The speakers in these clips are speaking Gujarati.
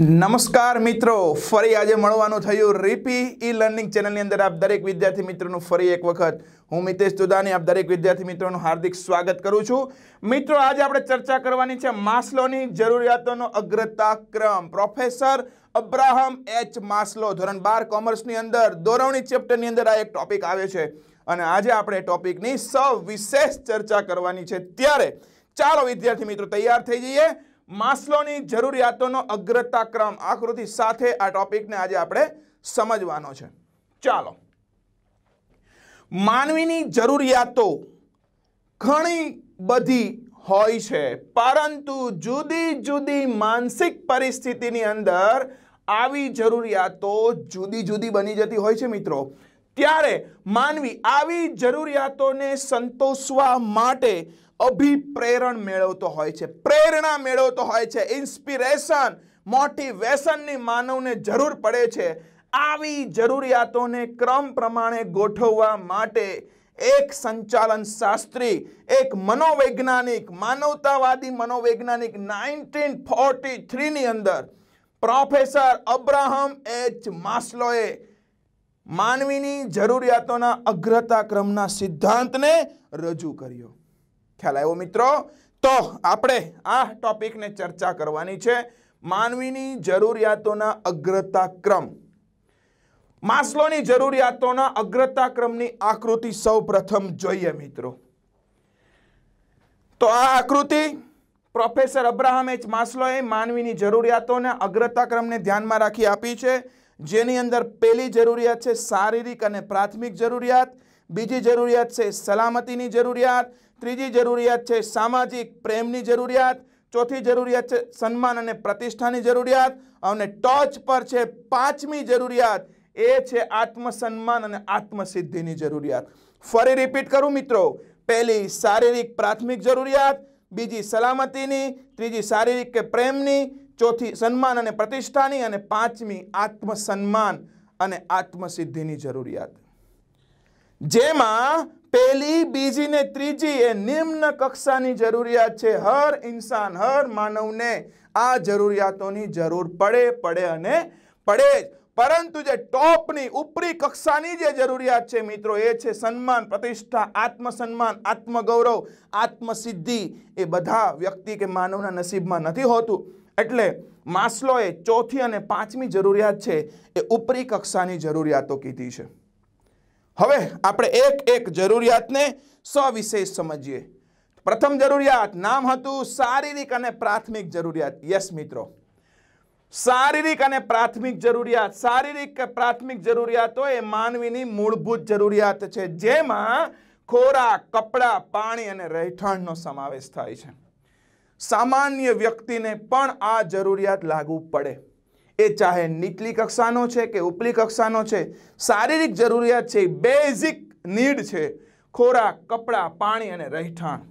નમસ્કાર મિત્રો ફરી આજે મળવાનું થયું રીપી ઈ લર્નિંગ ચેનલની અંદર આપ દરેક વિદ્યાર્થી મિત્રોનું ફરી એક વખત હું મિતેશ દુદાની આપ દરેક વિદ્યાર્થી મિત્રોનું હાર્દિક સ્વાગત કરું છું મિત્રો આજે આપણે ચર્ચા કરવાની છે માસ્લોની જરૂરિયાતોનો અગ્રતા ક્રમ પ્રોફેસર અબ્રાહમ એચ માસ્લો ધોરણ બાર કોમર્સની અંદર દોરવણી ચેપ્ટરની અંદર આ એક ટોપિક આવે છે અને આજે આપણે ટોપિકની સૌ વિશેષ ચર્ચા કરવાની છે ત્યારે ચાલો વિદ્યાર્થી મિત્રો તૈયાર થઈ જઈએ માસ્લોની જરૂરિયાતોનો અગ્રતા ક્રમ આકૃતિ સાથે આ ટોપિકને આજે આપણે સમજવાનો છે ચાલો માનવીની જરૂરિયાતો ઘણી બધી હોય છે પરંતુ જુદી જુદી માનસિક પરિસ્થિતિની અંદર આવી જરૂરિયાતો જુદી જુદી બની જતી હોય છે મિત્રો ત્યારે માનવી આવી જરૂરિયાતોને સંતોષવા માટે અભિપ્રેરણ મેળવતો હોય છે પ્રેરણા મેળવતો હોય છે ઇન્સ્પિરેશન મોટિવેશનની માનવને જરૂર પડે છે આવી જરૂરિયાતોને ક્રમ પ્રમાણે ગોઠવવા માટે એક સંચાલન શાસ્ત્રી એક મનોવૈજ્ઞાનિક માનવતાવાદી મનોવૈજ્ઞાનિક નાઇન્ટીન ફોર્ટી થ્રીની અંદર પ્રોફેસર અબ્રાહમ એચ માસ્લોએ માનવીની જરૂરિયાતોના અગ્રતા ક્રમના સિદ્ધાંતને રજૂ કર્યો ખ્યાલ આવ્યો મિત્રો તો આપણે આ ટોપિકને ચર્ચા કરવાની છે માનવીની જરૂરિયાતોના અગ્રતા ક્રમ માસ્લોની જરૂરિયાતોના અગ્રતાક્રમની આકૃતિ સૌ પ્રથમ જોઈએ મિત્રો તો આ આકૃતિ પ્રોફેસર અબ્રાહમ એચ માસ્લોએ માનવીની જરૂરિયાતોના અગ્રતા ક્રમને ધ્યાનમાં રાખી આપી છે જેની અંદર પહેલી જરૂરિયાત છે શારીરિક અને પ્રાથમિક જરૂરિયાત બીજી જરૂરિયાત છે સલામતીની જરૂરિયાત ત્રીજી જરૂરિયાત છે સામાજિક પ્રેમની જરૂરિયાત ચોથી જરૂરિયાત છે સન્માન અને પ્રતિષ્ઠાની જરૂરિયાત અને ટોચ પર છે પાંચમી જરૂરિયાત એ છે આત્મસન્માન અને આત્મસિદ્ધિની જરૂરિયાત ફરી રિપીટ કરું મિત્રો પહેલી શારીરિક પ્રાથમિક જરૂરિયાત બીજી સલામતીની ત્રીજી શારીરિક કે પ્રેમની ચોથી સન્માન અને પ્રતિષ્ઠાની અને પાંચમી આત્મસન્માન અને આત્મસિદ્ધિની જરૂરિયાત જેમાં પહેલી બીજી ને ત્રીજી એ નિમ્ન કક્ષાની જરૂરિયાત છે હર ઇન્સાન હર માનવને આ જરૂરિયાતોની જરૂર પડે પડે અને પડે જ પરંતુ જે ટોપની ઉપરી કક્ષાની જે જરૂરિયાત છે મિત્રો એ છે સન્માન પ્રતિષ્ઠા આત્મસન્માન આત્મગૌરવ આત્મસિદ્ધિ એ બધા વ્યક્તિ કે માનવના નસીબમાં નથી હોતું એટલે માસ્લોએ ચોથી અને પાંચમી જરૂરિયાત છે એ ઉપરી કક્ષાની જરૂરિયાતો કીધી છે હવે આપણે એક એક જરૂરિયાતને સવિશેષ સમજીએ પ્રથમ જરૂરિયાત નામ હતું શારીરિક અને પ્રાથમિક જરૂરિયાત યસ મિત્રો શારીરિક અને પ્રાથમિક જરૂરિયાત શારીરિક કે પ્રાથમિક જરૂરિયાતો એ માનવીની મૂળભૂત જરૂરિયાત છે જેમાં ખોરાક કપડાં પાણી અને રહેઠાણનો સમાવેશ થાય છે સામાન્ય વ્યક્તિને પણ આ જરૂરિયાત લાગુ પડે એ ચાહે નીચલી કક્ષાનો છે કે ઉપલી કક્ષાનો છે શારીરિક જરૂરિયાત છે બેઝિક નીડ છે ખોરાક કપડાં પાણી અને રહેઠાણ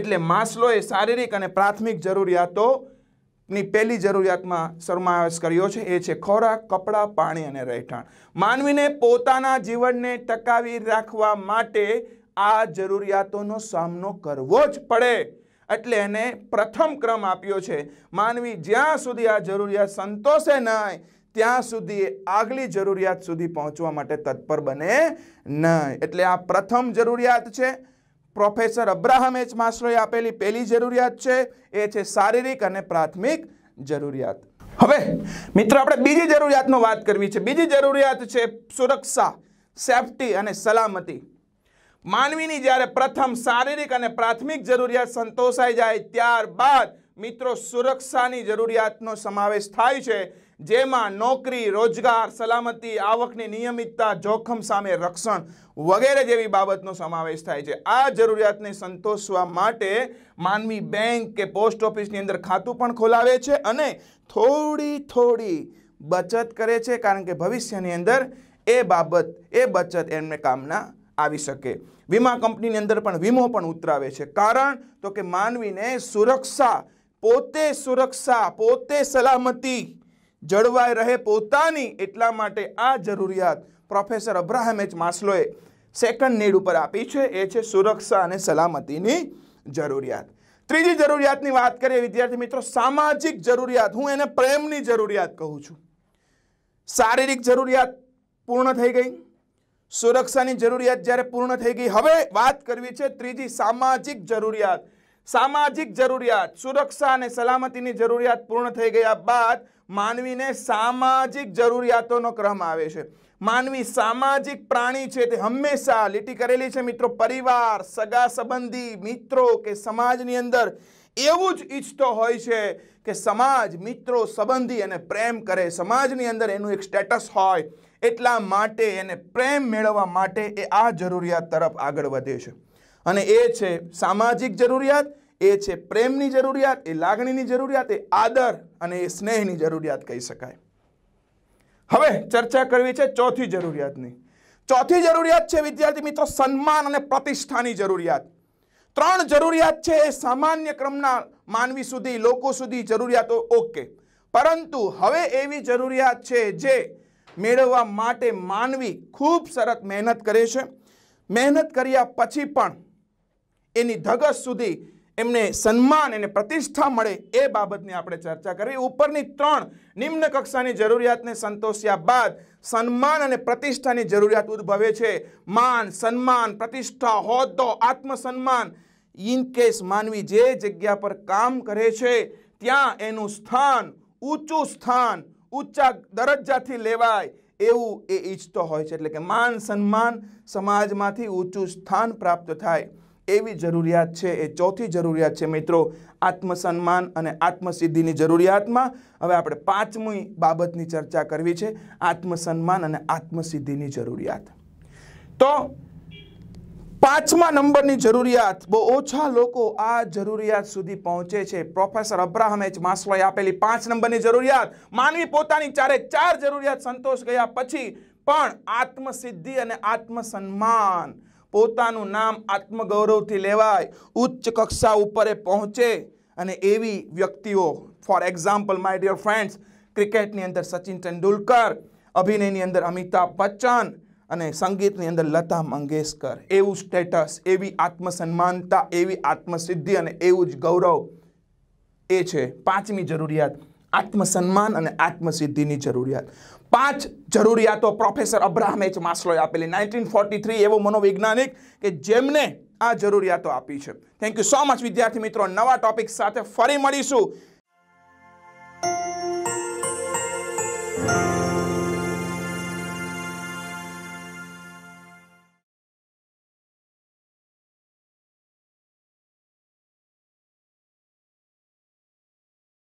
એટલે માસલોએ શારીરિક અને પ્રાથમિક જરૂરિયાતોની પહેલી જરૂરિયાતમાં સમાવેશ કર્યો છે એ છે ખોરાક કપડાં પાણી અને રહેઠાણ માનવીને પોતાના જીવનને ટકાવી રાખવા માટે આ જરૂરિયાતોનો સામનો કરવો જ પડે એટલે એને પ્રથમ ક્રમ આપ્યો છે માનવી જ્યાં સુધી આ જરૂરિયાત સંતોષે નહીં ત્યાં સુધી આગલી જરૂરિયાત સુધી પહોંચવા માટે તત્પર બને નહીં એટલે આ પ્રથમ જરૂરિયાત છે પ્રોફેસર અબ્રાહમ એચ માસ્ટરોએ આપેલી પહેલી જરૂરિયાત છે એ છે શારીરિક અને પ્રાથમિક જરૂરિયાત હવે મિત્રો આપણે બીજી જરૂરિયાતનો વાત કરવી છે બીજી જરૂરિયાત છે સુરક્ષા સેફટી અને સલામતી માનવીની જ્યારે પ્રથમ શારીરિક અને પ્રાથમિક જરૂરિયાત સંતોષાઈ જાય ત્યારબાદ મિત્રો સુરક્ષાની જરૂરિયાતનો સમાવેશ થાય છે જેમાં નોકરી રોજગાર સલામતી આવકની નિયમિતતા જોખમ સામે રક્ષણ વગેરે જેવી બાબતનો સમાવેશ થાય છે આ જરૂરિયાતને સંતોષવા માટે માનવી બેંક કે પોસ્ટ ઓફિસની અંદર ખાતું પણ ખોલાવે છે અને થોડી થોડી બચત કરે છે કારણ કે ભવિષ્યની અંદર એ બાબત એ બચત એમને કામના આવી શકે વીમા કંપનીની અંદર પણ વીમો પણ ઉતરાવે છે કારણ તો કે માનવીને સુરક્ષા પોતે સુરક્ષા પોતે સલામતી જળવાઈ રહે પોતાની એટલા માટે આ જરૂરિયાત પ્રોફેસર અબ્રાહમ એચ માસ્લોએ સેકન્ડ નીડ ઉપર આપી છે એ છે સુરક્ષા અને સલામતીની જરૂરિયાત ત્રીજી જરૂરિયાતની વાત કરીએ વિદ્યાર્થી મિત્રો સામાજિક જરૂરિયાત હું એને પ્રેમની જરૂરિયાત કહું છું શારીરિક જરૂરિયાત પૂર્ણ થઈ ગઈ સુરક્ષાની જરૂરિયાત જ્યારે પૂર્ણ થઈ ગઈ હવે વાત કરવી છે ત્રીજી સામાજિક જરૂરિયાત સામાજિક જરૂરિયાત સુરક્ષા અને સલામતીની જરૂરિયાત પૂર્ણ થઈ ગયા બાદ માનવીને સામાજિક જરૂરિયાતોનો ક્રમ આવે છે માનવી સામાજિક પ્રાણી છે તે હંમેશા લીટી કરેલી છે મિત્રો પરિવાર સગા સંબંધી મિત્રો કે સમાજની અંદર એવું જ ઈચ્છતો હોય છે કે સમાજ મિત્રો સંબંધી અને પ્રેમ કરે સમાજની અંદર એનું એક સ્ટેટસ હોય એટલા માટે એને પ્રેમ મેળવવા માટે એ આ જરૂરિયાત તરફ આગળ વધે છે અને એ છે સામાજિક જરૂરિયાત એ છે પ્રેમની જરૂરિયાત એ લાગણીની જરૂરિયાત એ આદર અને એ સ્નેહની જરૂરિયાત કહી શકાય હવે ચર્ચા કરવી છે ચોથી જરૂરિયાતની ચોથી જરૂરિયાત છે વિદ્યાર્થી મિત્રો સન્માન અને પ્રતિષ્ઠાની જરૂરિયાત ત્રણ જરૂરિયાત છે એ સામાન્ય ક્રમના માનવી સુધી લોકો સુધી જરૂરિયાતો ઓકે પરંતુ હવે એવી જરૂરિયાત છે જે મેળવવા માટે માનવી ખૂબ સરસ મહેનત કરે છે મહેનત કર્યા પછી પણ એની ધગસ સુધી એમને સન્માન અને પ્રતિષ્ઠા મળે એ બાબતની આપણે ચર્ચા કરી ઉપરની ત્રણ નિમ્ન કક્ષાની જરૂરિયાતને સંતોષ્યા બાદ સન્માન અને પ્રતિષ્ઠાની જરૂરિયાત ઉદ્ભવે છે માન સન્માન પ્રતિષ્ઠા હોદ્દો આત્મસન્માન ઇન કેસ માનવી જે જગ્યા પર કામ કરે છે ત્યાં એનું સ્થાન ઊંચું સ્થાન ઊંચા દરજ્જાથી લેવાય એવું એ ઈચ્છતો હોય છે એટલે કે માન સન્માન સમાજમાંથી ઊંચું સ્થાન પ્રાપ્ત થાય એવી જરૂરિયાત છે એ ચોથી જરૂરિયાત છે મિત્રો આત્મસન્માન અને આત્મસિદ્ધિની જરૂરિયાતમાં હવે આપણે પાંચમી બાબતની ચર્ચા કરવી છે આત્મસન્માન અને આત્મસિદ્ધિની જરૂરિયાત તો પાંચમા નંબરની જરૂરિયાત બહુ ઓછા લોકો આ જરૂરિયાત સુધી પહોંચે છે પ્રોફેસર અબ્રાહમ એચ માસ્લોએ આપેલી પાંચ નંબરની જરૂરિયાત માનવી પોતાની ચારે ચાર જરૂરિયાત સંતોષ ગયા પછી પણ આત્મસિદ્ધિ અને આત્મસન્માન પોતાનું નામ આત્મગૌરવથી લેવાય ઉચ્ચ કક્ષા ઉપર પહોંચે અને એવી વ્યક્તિઓ for example my dear friends ક્રિકેટની અંદર સચિન તેંડુલકર અભિનયની અંદર અમિતાભ બચ્ચન અને સંગીતની અંદર લતા મંગેશકર એવું સ્ટેટસ એવી આત્મસન્માનતા એવી આત્મસિદ્ધિ અને એવું જ ગૌરવ એ છે પાંચમી જરૂરિયાત આત્મસન્માન અને આત્મસિદ્ધિની જરૂરિયાત પાંચ જરૂરિયાતો પ્રોફેસર અબ્રાહમ એચ માસ્લોએ આપેલી નાઇન્ટીન ફોર્ટી થ્રી એવો મનોવૈજ્ઞાનિક કે જેમને આ જરૂરિયાતો આપી છે થેન્ક યુ સો મચ વિદ્યાર્થી મિત્રો નવા ટોપિક સાથે ફરી મળીશું